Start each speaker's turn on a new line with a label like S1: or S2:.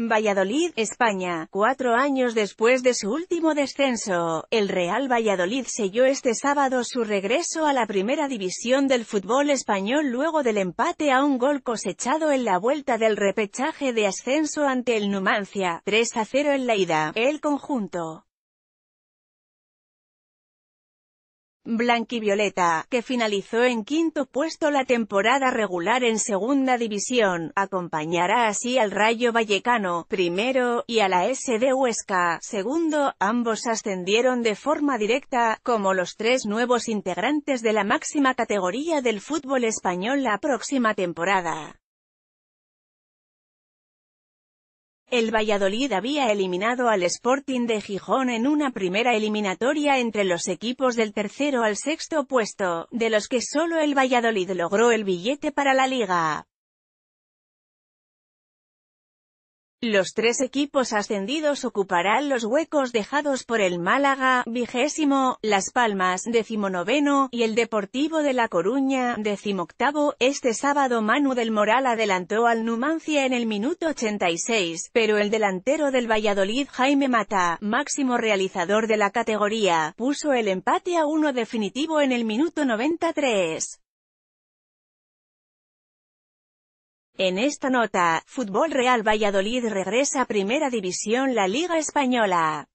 S1: Valladolid, España. Cuatro años después de su último descenso, el Real Valladolid selló este sábado su regreso a la primera división del fútbol español luego del empate a un gol cosechado en la vuelta del repechaje de ascenso ante el Numancia, 3 0 en la ida. El conjunto blanquivioleta, que finalizó en quinto puesto la temporada regular en segunda división, acompañará así al Rayo Vallecano, primero, y a la SD Huesca, segundo, ambos ascendieron de forma directa, como los tres nuevos integrantes de la máxima categoría del fútbol español la próxima temporada. el Valladolid había eliminado al Sporting de Gijón en una primera eliminatoria entre los equipos del tercero al sexto puesto, de los que solo el Valladolid logró el billete para la liga. Los tres equipos ascendidos ocuparán los huecos dejados por el Málaga, vigésimo, Las Palmas, decimonoveno, y el Deportivo de La Coruña, decimoctavo. Este sábado Manu del Moral adelantó al Numancia en el minuto 86, pero el delantero del Valladolid Jaime Mata, máximo realizador de la categoría, puso el empate a uno definitivo en el minuto 93. En esta nota, Fútbol Real Valladolid regresa a Primera División La Liga Española.